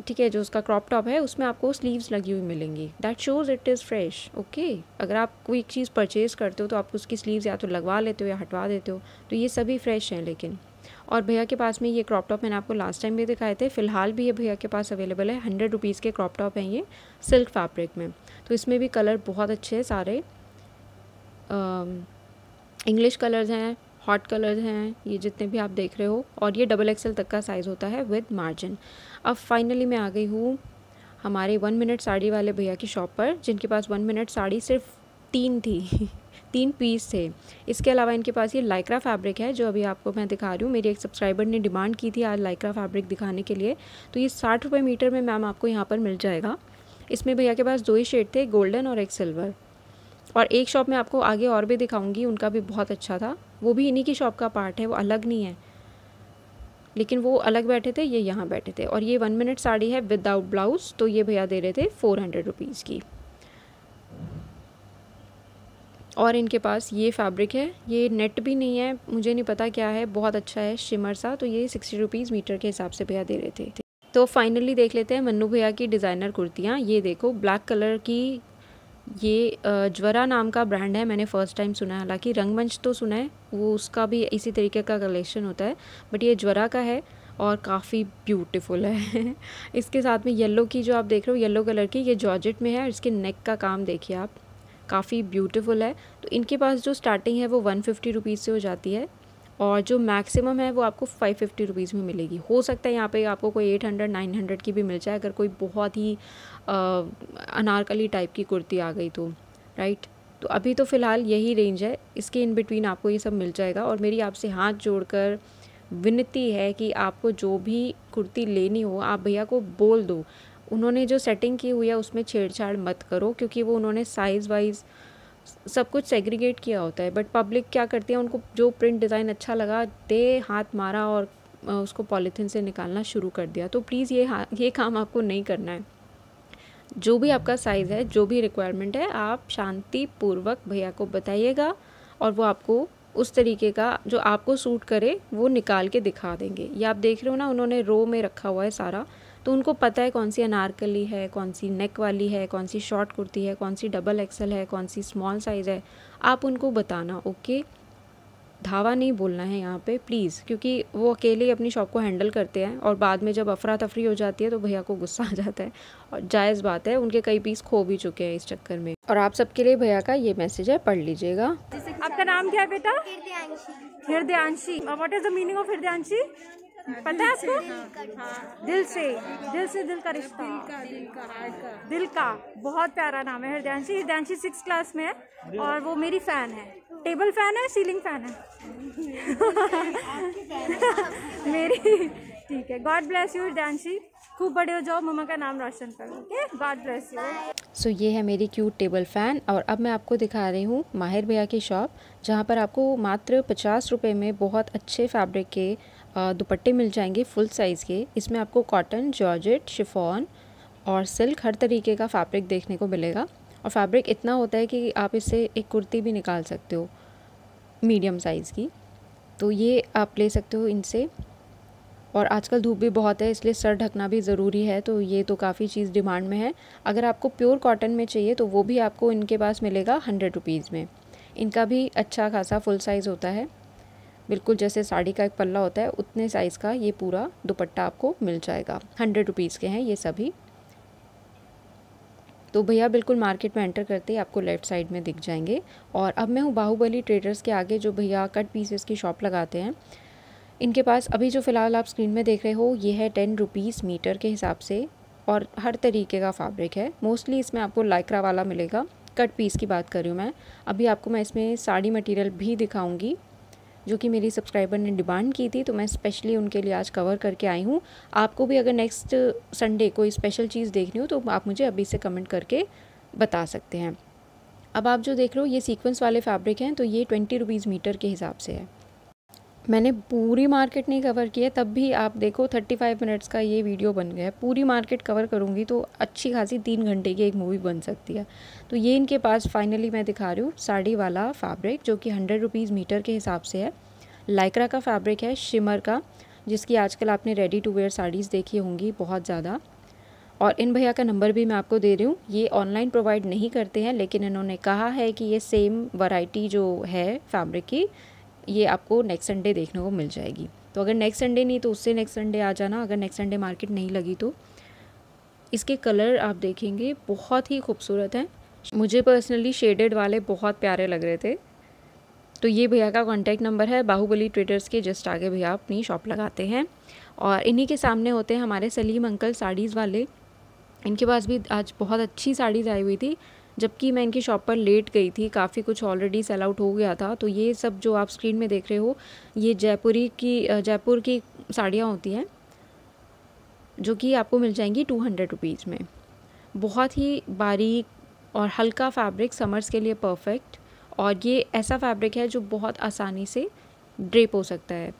ठीक है जो उसका क्रॉप टॉप है उसमें आपको स्लीव्स लगी हुई मिलेंगी that shows it is fresh okay अगर आप कोई चीज़ परचेज़ करते हो तो आप उसकी स्लीव्स या तो लगवा लेते हो या हटवा देते हो तो ये सभी फ्रेश हैं लेकिन और भैया के पास में ये क्रॉप टॉप मैंने आपको लास्ट टाइम भी दिखाए थे फ़िलहाल भी ये भैया के पास अवेलेबल है हंड्रेड रुपीज़ के क्रॉप टॉप हैं ये सिल्क फैब्रिक में तो इसमें भी कलर बहुत अच्छे हैं सारे आ, इंग्लिश कलर्स हैं हॉट कलर्स हैं ये जितने भी आप देख रहे हो और ये डबल एक्सल तक का साइज़ होता है विद मार्जिन अब फाइनली मैं आ गई हूँ हमारे वन मिनट साड़ी वाले भैया की शॉप पर जिनके पास वन मिनट साड़ी सिर्फ तीन थी *laughs* तीन पीस थे इसके अलावा इनके पास ये लाइक्रा फैब्रिक है जो अभी आपको मैं दिखा रही हूँ मेरी एक सब्सक्राइबर ने डिमांड की थी आज लाइक्रा फैब्रिक दिखाने के लिए तो ये साठ रुपये मीटर में मैम आपको यहाँ पर मिल जाएगा इसमें भैया के पास दो ही शेड थे गोल्डन और एक सिल्वर और एक शॉप में आपको आगे और भी दिखाऊंगी उनका भी बहुत अच्छा था वो भी इन्हीं की शॉप का पार्ट है वो अलग नहीं है लेकिन वो अलग बैठे थे ये यहाँ बैठे थे और ये वन मिनट साड़ी है विदाउट ब्लाउज़ तो ये भैया दे रहे थे फ़ोर हंड्रेड रुपीज़ की और इनके पास ये फैब्रिक है ये नेट भी नहीं है मुझे नहीं पता क्या है बहुत अच्छा है शिमर सा तो ये सिक्सटी रुपीज़ मीटर के हिसाब से भैया दे रहे थे तो फाइनली देख लेते हैं मन्नू भैया की डिज़ाइनर कुर्तियाँ ये देखो ब्लैक कलर की ये ज्वरा नाम का ब्रांड है मैंने फ़र्स्ट टाइम सुना है हालांकि रंगमंच तो सुना है वो उसका भी इसी तरीके का कलेक्शन होता है बट ये ज्वरा का है और काफ़ी ब्यूटीफुल है *laughs* इसके साथ में येलो की जो आप देख रहे हो येलो कलर की ये जॉर्जेट में है और इसके नेक का काम देखिए आप काफ़ी ब्यूटीफुल है तो इनके पास जो स्टार्टिंग है वो वन फिफ्टी रुपीज़ से हो जाती है और जो मैक्सिमम है वो आपको फ़ाइव फिफ्टी रुपीज़ में मिलेगी हो सकता है यहाँ पे आपको कोई एट हंड्रेड नाइन हंड्रेड की भी मिल जाए अगर कोई बहुत ही आ, अनारकली टाइप की कुर्ती आ गई तो राइट तो अभी तो फ़िलहाल यही रेंज है इसके इन बिटवीन आपको ये सब मिल जाएगा और मेरी आपसे हाथ जोड़कर विनती है कि आपको जो भी कुर्ती लेनी हो आप भैया को बोल दो उन्होंने जो सेटिंग की हुई है उसमें छेड़छाड़ मत करो क्योंकि वो उन्होंने साइज़ वाइज़ सब कुछ सेग्रीगेट किया होता है बट पब्लिक क्या करती है उनको जो प्रिंट डिज़ाइन अच्छा लगा दे हाथ मारा और उसको पॉलीथीन से निकालना शुरू कर दिया तो प्लीज़ ये ये काम आपको नहीं करना है जो भी आपका साइज़ है जो भी रिक्वायरमेंट है आप शांतिपूर्वक भैया को बताइएगा और वो आपको उस तरीके का जो आपको सूट करे वो निकाल के दिखा देंगे ये आप देख रहे हो ना उन्होंने रो में रखा हुआ है सारा तो उनको पता है कौन सी अनारकली है कौन सी नेक वाली है कौन सी शॉर्ट कुर्ती है कौन सी डबल एक्सल है कौन सी स्मॉल साइज़ है आप उनको बताना ओके धावा नहीं बोलना है यहाँ पे प्लीज़ क्योंकि वो अकेले अपनी शॉप को हैंडल करते हैं और बाद में जब अफरा तफरी हो जाती है तो भैया को गुस्सा आ जाता है और जायज़ बात है उनके कई पीस खो भी चुके हैं इस चक्कर में और आप सबके लिए भैया का ये मैसेज है पढ़ लीजिएगा आपका नाम क्या है बेटा Hridayanshi Hirdayanshi is the meaning of Hridayanshi पता है आपको हाँ, दिल से दिल से दिल का रिश्ता दिल का दिल दिल का का बहुत प्यारा नाम है हृदयांशी हृदयांशी सिक्स क्लास में है और वो मेरी फैन है टेबल फैन है सीलिंग फैन है *laughs* मेरी ठीक है गॉड ब्लेस यू हृदयांशी खूब बड़े हो जाओ मम्मा का नाम रोशन करो okay God bless you so so, ये है मेरी क्यूट टेबल फ़ैन और अब मैं आपको दिखा रही हूँ माहिर भैया की शॉप जहाँ पर आपको मात्र पचास रुपये में बहुत अच्छे फैब्रिक के दुपट्टे मिल जाएंगे फुल साइज़ के इसमें आपको कॉटन जॉर्जेट शिफॉन और सिल्क हर तरीके का फैब्रिक देखने को मिलेगा और फैब्रिक इतना होता है कि आप इससे एक कुर्ती भी निकाल सकते हो मीडियम साइज़ की तो ये आप ले सकते हो इनसे और आजकल धूप भी बहुत है इसलिए सर ढकना भी ज़रूरी है तो ये तो काफ़ी चीज़ डिमांड में है अगर आपको प्योर कॉटन में चाहिए तो वो भी आपको इनके पास मिलेगा हंड्रेड रुपीज़ में इनका भी अच्छा खासा फुल साइज़ होता है बिल्कुल जैसे साड़ी का एक पल्ला होता है उतने साइज़ का ये पूरा दुपट्टा आपको मिल जाएगा हंड्रेड रुपीज़ के हैं ये सभी तो भैया बिल्कुल मार्केट में एंटर करते ही आपको लेफ़्ट साइड में दिख जाएंगे और अब मैं हूँ बाहुबली ट्रेडर्स के आगे जो भैया कट पीसेस की शॉप लगाते हैं इनके पास अभी जो फ़िलहाल आप स्क्रीन में देख रहे हो ये है टेन रुपीज़ मीटर के हिसाब से और हर तरीके का फैब्रिक है मोस्टली इसमें आपको लाइक्रा वाला मिलेगा कट पीस की बात कर रही हूँ मैं अभी आपको मैं इसमें साड़ी मटेरियल भी दिखाऊंगी जो कि मेरी सब्सक्राइबर ने डिमांड की थी तो मैं स्पेशली उनके लिए आज कवर करके आई हूँ आपको भी अगर नेक्स्ट संडे कोई स्पेशल चीज़ देखनी हो तो आप मुझे अभी से कमेंट करके बता सकते हैं अब आप जो देख रहे हो ये सीक्वेंस वाले फैब्रिक हैं तो ये ट्वेंटी रुपीज़ मीटर के हिसाब से है मैंने पूरी मार्केट नहीं कवर की है तब भी आप देखो 35 मिनट्स का ये वीडियो बन गया है पूरी मार्केट कवर करूँगी तो अच्छी खासी तीन घंटे की एक मूवी बन सकती है तो ये इनके पास फाइनली मैं दिखा रही हूँ साड़ी वाला फैब्रिक जो कि हंड्रेड रुपीज़ मीटर के हिसाब से है लाइक्रा का फैब्रिक है शिमर का जिसकी आजकल आपने रेडी टू वेयर साड़ीज़ देखी होंगी बहुत ज़्यादा और इन भैया का नंबर भी मैं आपको दे रही हूँ ये ऑनलाइन प्रोवाइड नहीं करते हैं लेकिन इन्होंने कहा है कि ये सेम वैरायटी जो है फैब्रिक की ये आपको नेक्स्ट संडे देखने को मिल जाएगी तो अगर नेक्स्ट संडे नहीं तो उससे नेक्स्ट संडे आ जाना अगर नेक्स्ट संडे मार्केट नहीं लगी तो इसके कलर आप देखेंगे बहुत ही खूबसूरत हैं मुझे पर्सनली शेडेड वाले बहुत प्यारे लग रहे थे तो ये भैया का कॉन्टैक्ट नंबर है बाहुबली ट्रेडर्स के जस्ट आगे भैया अपनी शॉप लगाते हैं और इन्हीं के सामने होते हैं हमारे सलीम अंकल साड़ीज़ वाले इनके पास भी आज बहुत अच्छी साड़ीज़ आई हुई थी जबकि मैं इनकी शॉप पर लेट गई थी काफ़ी कुछ ऑलरेडी सेल आउट हो गया था तो ये सब जो आप स्क्रीन में देख रहे हो ये जयपुरी की जयपुर की साड़ियाँ होती हैं जो कि आपको मिल जाएंगी टू हंड्रेड रुपीज़ में बहुत ही बारीक और हल्का फैब्रिक समर्स के लिए परफेक्ट और ये ऐसा फैब्रिक है जो बहुत आसानी से ड्रेप हो सकता है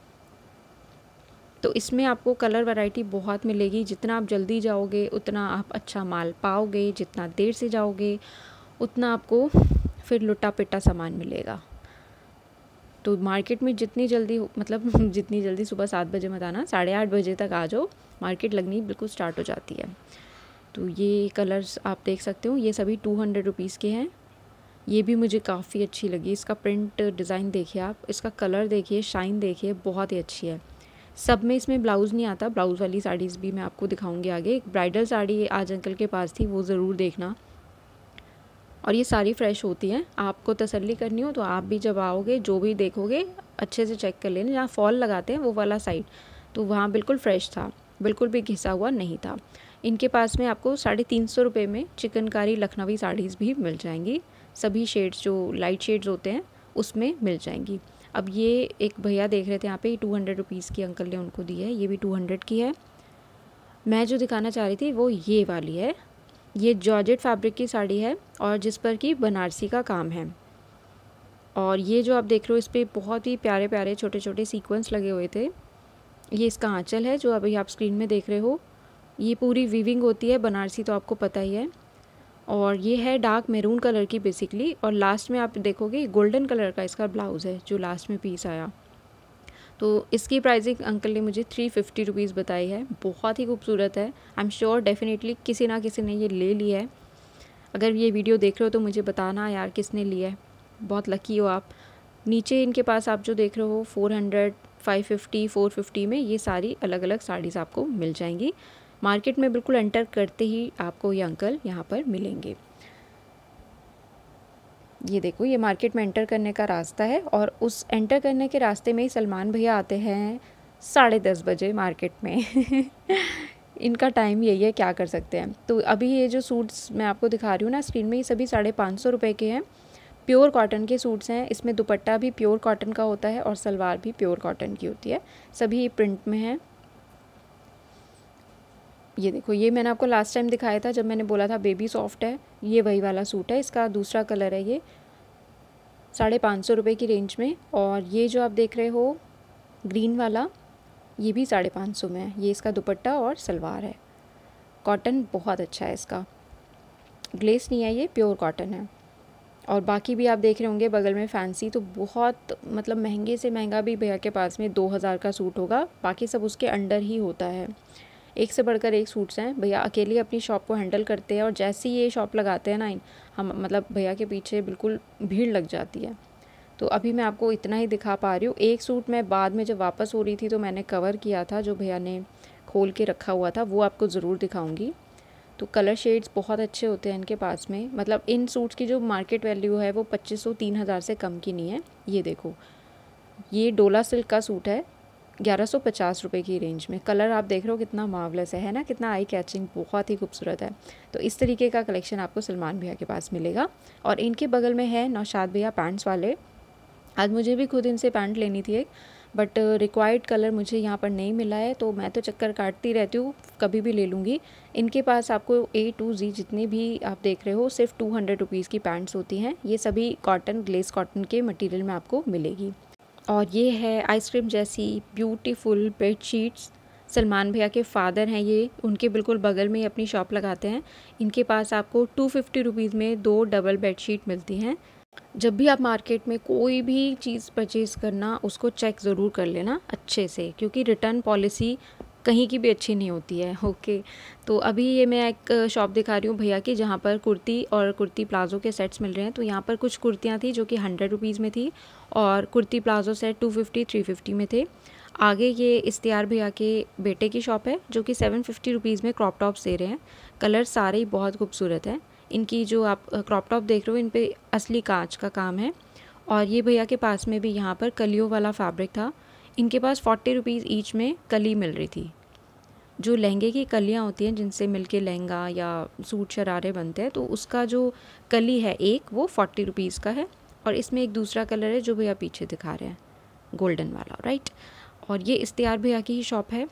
तो इसमें आपको कलर वैरायटी बहुत मिलेगी जितना आप जल्दी जाओगे उतना आप अच्छा माल पाओगे जितना देर से जाओगे उतना आपको फिर लुटा पिटा सामान मिलेगा तो मार्केट में जितनी जल्दी मतलब *laughs* जितनी जल्दी सुबह सात बजे मत आना साढ़े आठ बजे तक आ जाओ मार्केट लगनी बिल्कुल स्टार्ट हो जाती है तो ये कलर्स आप देख सकते हो ये सभी टू हंड्रेड रुपीज़ के हैं ये भी मुझे काफ़ी अच्छी लगी इसका प्रिंट डिज़ाइन देखिए आप इसका कलर देखिए शाइन देखिए बहुत ही अच्छी है सब में इसमें ब्लाउज़ नहीं आता ब्लाउज़ वाली साड़ीज़ भी मैं आपको दिखाऊंगी आगे एक ब्राइडल साड़ी आज अंकल के पास थी वो ज़रूर देखना और ये सारी फ्रेश होती हैं आपको तसल्ली करनी हो तो आप भी जब आओगे जो भी देखोगे अच्छे से चेक कर लेना जहाँ फॉल लगाते हैं वो वाला साइड तो वहाँ बिल्कुल फ्रेश था बिल्कुल भी घिसा हुआ नहीं था इनके पास में आपको साढ़े तीन सौ रुपये में चिकनकारी लखनवी साड़ीज़ भी मिल जाएंगी सभी शेड्स जो लाइट शेड्स होते हैं उसमें मिल जाएंगी अब ये एक भैया देख रहे थे यहाँ पे टू हंड्रेड रुपीज़ की अंकल ने उनको दी है ये भी टू हंड्रेड की है मैं जो दिखाना चाह रही थी वो ये वाली है ये जॉर्जेट फैब्रिक की साड़ी है और जिस पर कि बनारसी का काम है और ये जो आप देख रहे हो इस पर बहुत ही प्यारे प्यारे छोटे छोटे सीक्वेंस लगे हुए थे ये इसका आँचल है जो अभी आप स्क्रीन में देख रहे हो ये पूरी वीविंग होती है बनारसी तो आपको पता ही है और ये है डार्क मेरून कलर की बेसिकली और लास्ट में आप देखोगे गोल्डन कलर का इसका ब्लाउज़ है जो लास्ट में पीस आया तो इसकी प्राइसिंग अंकल ने मुझे थ्री फिफ्टी रुपीज़ बताई है बहुत ही खूबसूरत है आई एम श्योर डेफिनेटली किसी ना किसी ने ये ले लिया है अगर ये वीडियो देख रहे हो तो मुझे बताना यार किसने लिया है बहुत लकी हो आप नीचे इनके पास आप जो देख रहे हो four hundred five fifty four fifty में ये सारी अलग अलग साड़ीज़ आपको मिल जाएंगी मार्केट में बिल्कुल एंटर करते ही आपको ये अंकल यहाँ पर मिलेंगे ये देखो ये मार्केट में एंटर करने का रास्ता है और उस एंटर करने के रास्ते में ही सलमान भैया आते हैं साढ़े दस बजे मार्केट में *laughs* इनका टाइम यही है क्या कर सकते हैं तो अभी ये जो सूट्स मैं आपको दिखा रही हूँ ना स्क्रीन में ये सभी साढ़े पाँच सौ रुपये के हैं प्योर कॉटन के सूट्स हैं इसमें दुपट्टा भी प्योर कॉटन का होता है और सलवार भी प्योर कॉटन की होती है सभी प्रिंट में हैं ये देखो ये मैंने आपको लास्ट टाइम दिखाया था जब मैंने बोला था बेबी सॉफ्ट है ये वही वाला सूट है इसका दूसरा कलर है ये साढ़े पाँच सौ रुपये की रेंज में और ये जो आप देख रहे हो ग्रीन वाला ये भी साढ़े पाँच सौ में है ये इसका दुपट्टा और सलवार है कॉटन बहुत अच्छा है इसका ग्लेस नहीं है ये प्योर कॉटन है और बाकी भी आप देख रहे होंगे बगल में फैंसी तो बहुत मतलब महंगे से महंगा भी भैया के पास में दो हज़ार का सूट होगा बाकी सब उसके अंडर ही होता है एक से बढ़कर एक सूट्स हैं भैया अकेले अपनी शॉप को हैंडल करते हैं और जैसे ही ये शॉप लगाते हैं ना हम मतलब भैया के पीछे बिल्कुल भीड़ लग जाती है तो अभी मैं आपको इतना ही दिखा पा रही हूँ एक सूट मैं बाद में जब वापस हो रही थी तो मैंने कवर किया था जो भैया ने खोल के रखा हुआ था वो आपको ज़रूर दिखाऊँगी तो कलर शेड्स बहुत अच्छे होते हैं इनके पास में मतलब इन सूट्स की जो मार्केट वैल्यू है वो पच्चीस सौ तीन हज़ार से कम की नहीं है ये देखो ये डोला सिल्क का सूट है ग्यारह सौ पचास रुपये की रेंज में कलर आप देख रहे हो कितना मावलस है ना कितना आई कैचिंग बहुत ही खूबसूरत है तो इस तरीके का कलेक्शन आपको सलमान भैया के पास मिलेगा और इनके बगल में है नौशाद भैया पैंट्स वाले आज मुझे भी खुद इनसे पैंट लेनी थी एक बट रिक्वायर्ड कलर मुझे यहाँ पर नहीं मिला है तो मैं तो चक्कर काटती रहती हूँ कभी भी ले लूँगी इनके पास आपको ए टू जी जितने भी आप देख रहे हो सिर्फ टू हंड्रेड रुपीज़ की पैंट्स होती हैं ये सभी कॉटन ग्लेस कॉटन के मटेरियल में आपको मिलेगी और ये है आइसक्रीम जैसी ब्यूटीफुल बेड शीट्स सलमान भैया के फ़ादर हैं ये उनके बिल्कुल बगल में ही अपनी शॉप लगाते हैं इनके पास आपको टू फिफ्टी रुपीज़ में दो डबल बेडशीट मिलती हैं जब भी आप मार्केट में कोई भी चीज़ परचेज़ करना उसको चेक ज़रूर कर लेना अच्छे से क्योंकि रिटर्न पॉलिसी कहीं की भी अच्छी नहीं होती है ओके तो अभी ये मैं एक शॉप दिखा रही हूँ भैया की जहाँ पर कुर्ती और कुर्ती प्लाज़ो के सेट्स मिल रहे हैं तो यहाँ पर कुछ कुर्तियाँ थी जो कि हंड्रेड रुपीज़ में थी और kurti palazzo set two fifty three fifty में थे आगे ये इश्तियार भैया के बेटे की शॉप है जो कि सेवन फिफ्टी रुपीज़ में क्रॉप टॉप्स दे रहे हैं कलर सारे ही बहुत खूबसूरत हैं इनकी जो आप क्रॉप टॉप देख रहे हो इन पर असली कांच का काम है और ये भैया के पास में भी यहाँ पर कलियों वाला फैब्रिक था इनके पास फोर्टी रुपीज़ ईच में कली मिल रही थी जो लहंगे की कलियाँ होती हैं जिनसे मिलके लहंगा या सूट शरारे बनते हैं तो उसका जो कली है एक वो फोर्टी रुपीज़ का है और इसमें एक दूसरा कलर है जो भैया पीछे दिखा रहे हैं गोल्डन वाला राइट और ये इश्तियार भैया की ही शॉप है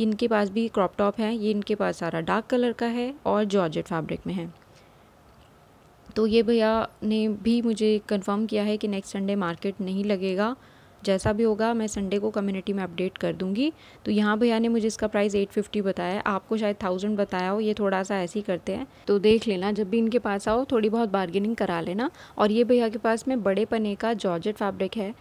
इनके पास भी क्रॉप टॉप है ये इनके पास सारा डार्क कलर का है और जॉर्जेट फैब्रिक में है तो ये भैया ने भी मुझे कंफर्म किया है कि नेक्स्ट संडे मार्केट नहीं लगेगा जैसा भी होगा मैं संडे को कम्युनिटी में अपडेट कर दूंगी तो यहाँ भैया ने मुझे इसका प्राइस 850 बताया है आपको शायद थाउजेंड बताया हो ये थोड़ा सा ऐसे ही करते हैं तो देख लेना जब भी इनके पास आओ थोड़ी बहुत बार्गेनिंग करा लेना और ये भैया के पास में बड़े पने का जॉर्जेट फैब्रिक है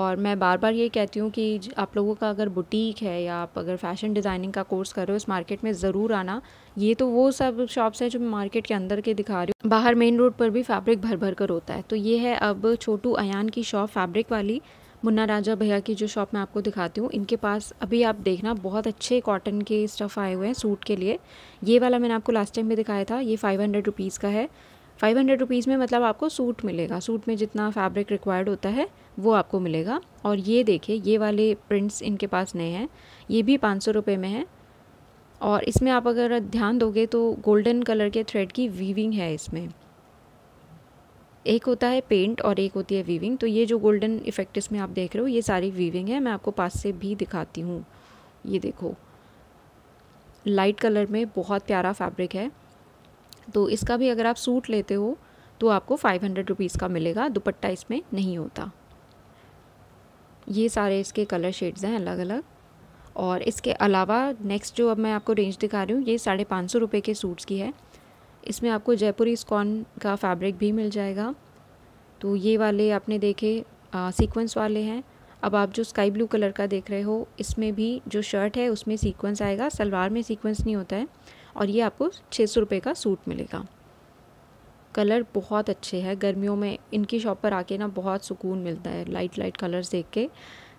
और मैं बार बार ये कहती हूँ कि आप लोगों का अगर बुटीक है या आप अगर फैशन डिज़ाइनिंग का कोर्स कर रहे हो इस मार्केट में ज़रूर आना ये तो वो सब शॉप्स हैं जो मैं मार्केट के अंदर के दिखा रही हूँ बाहर मेन रोड पर भी फैब्रिक भर भर कर होता है तो ये है अब छोटू अयान की शॉप फैब्रिक वाली मुन्ना राजा भैया की जो शॉप मैं आपको दिखाती हूँ इनके पास अभी आप देखना बहुत अच्छे कॉटन के स्टफ़ आए हुए हैं सूट के लिए ये वाला मैंने आपको लास्ट टाइम भी दिखाया था ये फ़ाइव हंड्रेड रुपीज़ का है फाइव हंड्रेड रुपीज़ में मतलब आपको सूट मिलेगा सूट में जितना फैब्रिक रिक्वायर्ड होता है वो आपको मिलेगा और ये देखिए ये वाले प्रिंट्स इनके पास नए हैं ये भी पाँच सौ रुपये में है और इसमें आप अगर ध्यान दोगे तो गोल्डन कलर के थ्रेड की वीविंग है इसमें एक होता है पेंट और एक होती है वीविंग तो ये जो गोल्डन इफेक्ट इसमें आप देख रहे हो ये सारी वीविंग है मैं आपको पास से भी दिखाती हूँ ये देखो लाइट कलर में बहुत प्यारा फैब्रिक है तो इसका भी अगर आप सूट लेते हो तो आपको फाइव हंड्रेड रुपीज़ का मिलेगा दुपट्टा इसमें नहीं होता ये सारे इसके कलर शेड्स हैं अलग अलग और इसके अलावा नेक्स्ट जो अब मैं आपको रेंज दिखा रही हूँ ये साढ़े पाँच सौ रुपये के सूट्स की है इसमें आपको जयपुरी स्कॉन का फैब्रिक भी मिल जाएगा तो ये वाले आपने देखे सीक्वेंस वाले हैं अब आप जो स्काई ब्लू कलर का देख रहे हो इसमें भी जो शर्ट है उसमें सीक्वेंस आएगा सलवार में सीक्वेंस नहीं होता है और ये आपको छः सौ रुपये का सूट मिलेगा कलर बहुत अच्छे हैं गर्मियों में इनकी शॉप पर आके ना बहुत सुकून मिलता है लाइट लाइट कलर्स देख के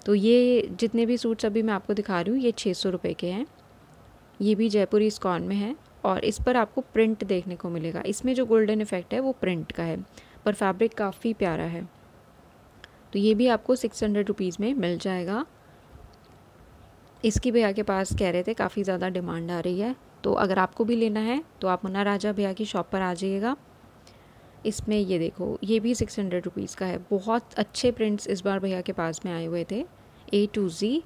तो ये जितने भी सूट्स अभी मैं आपको दिखा रही हूँ ये छः सौ रुपये के हैं ये भी जयपुरी स्कॉन में है और इस पर आपको प्रिंट देखने को मिलेगा इसमें जो गोल्डन इफेक्ट है वो प्रिंट का है पर फैब्रिक काफ़ी प्यारा है तो ये भी आपको सिक्स हंड्रेड रुपीज़ में मिल जाएगा इसकी भैया के पास कह रहे थे काफ़ी ज़्यादा डिमांड आ रही है तो अगर आपको भी लेना है तो आप मुन्ना राजा भैया की शॉप पर आ जाइएगा इसमें ये देखो ये भी सिक्स हंड्रेड रुपीज़ का है बहुत अच्छे प्रिंट्स इस बार भैया के पास में आए हुए थे ए टू ज़ी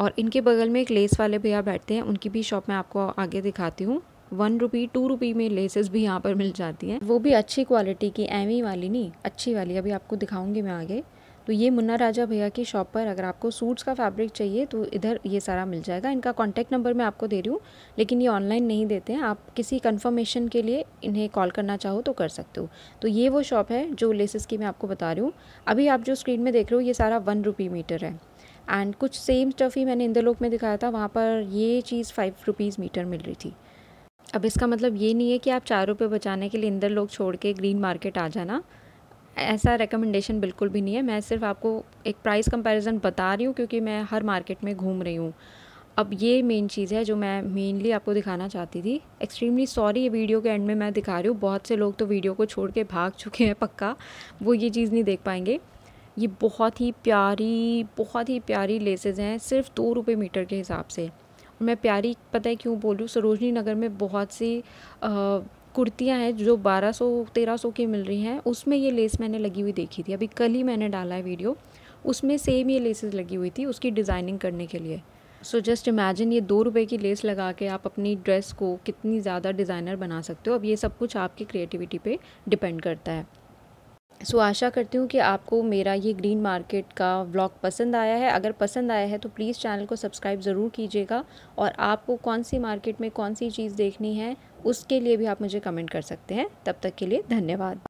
और इनके बगल में एक लेस वाले भैया बैठते हैं उनकी भी शॉप मैं आपको आगे दिखाती हूँ वन रुपी टू रुपी में लेसेस भी यहाँ पर मिल जाती हैं वो भी अच्छी क्वालिटी की एमी वाली नहीं अच्छी वाली अभी आपको दिखाऊंगी मैं आगे तो ये मुन्ना राजा भैया की शॉप पर अगर आपको सूट्स का फैब्रिक चाहिए तो इधर ये सारा मिल जाएगा इनका कॉन्टैक्ट नंबर मैं आपको दे रही हूँ लेकिन ये ऑनलाइन नहीं देते हैं आप किसी कन्फर्मेशन के लिए इन्हें कॉल करना चाहो तो कर सकते हो तो ये वो शॉप है जो लेसेस की मैं आपको बता रही हूँ अभी आप जो स्क्रीन में देख रहे हो ये सारा वन रुपी मीटर है एंड कुछ सेम स्टफ़ ही मैंने इंद्रलोक में दिखाया था वहाँ पर ये चीज़ फ़ाइव रुपीज़ मीटर मिल रही थी अब इसका मतलब ये नहीं है कि आप चार रुपये बचाने के लिए इंदर लोग छोड़ के ग्रीन मार्केट आ जाना ऐसा रिकमेंडेशन बिल्कुल भी नहीं है मैं सिर्फ आपको एक प्राइस कंपैरिजन बता रही हूँ क्योंकि मैं हर मार्केट में घूम रही हूँ अब ये मेन चीज़ है जो मैं मेनली आपको दिखाना चाहती थी एक्सट्रीमली सॉरी ये वीडियो के एंड में मैं दिखा रही हूँ बहुत से लोग तो वीडियो को छोड़ के भाग चुके हैं पक्का वो ये चीज़ नहीं देख पाएंगे ये बहुत ही प्यारी बहुत ही प्यारी लेसेज़ हैं सिर्फ दो रुपये मीटर के हिसाब से और मैं प्यारी पता है क्यों बोलूँ सरोजनी नगर में बहुत सी कुर्तियाँ हैं जो 1200 1300 की मिल रही हैं उसमें ये लेस मैंने लगी हुई देखी थी अभी कल ही मैंने डाला है वीडियो उसमें सेम ये लेसेस लगी हुई थी उसकी डिज़ाइनिंग करने के लिए सो जस्ट इमेजिन ये दो रुपये की लेस लगा के आप अपनी ड्रेस को कितनी ज़्यादा डिज़ाइनर बना सकते हो अब ये सब कुछ आपकी क्रिएटिविटी पे डिपेंड करता है सो so, आशा करती हूँ कि आपको मेरा ये ग्रीन मार्केट का व्लॉग पसंद आया है अगर पसंद आया है तो प्लीज़ चैनल को सब्सक्राइब ज़रूर कीजिएगा और आपको कौन सी मार्केट में कौन सी चीज़ देखनी है उसके लिए भी आप मुझे कमेंट कर सकते हैं तब तक के लिए धन्यवाद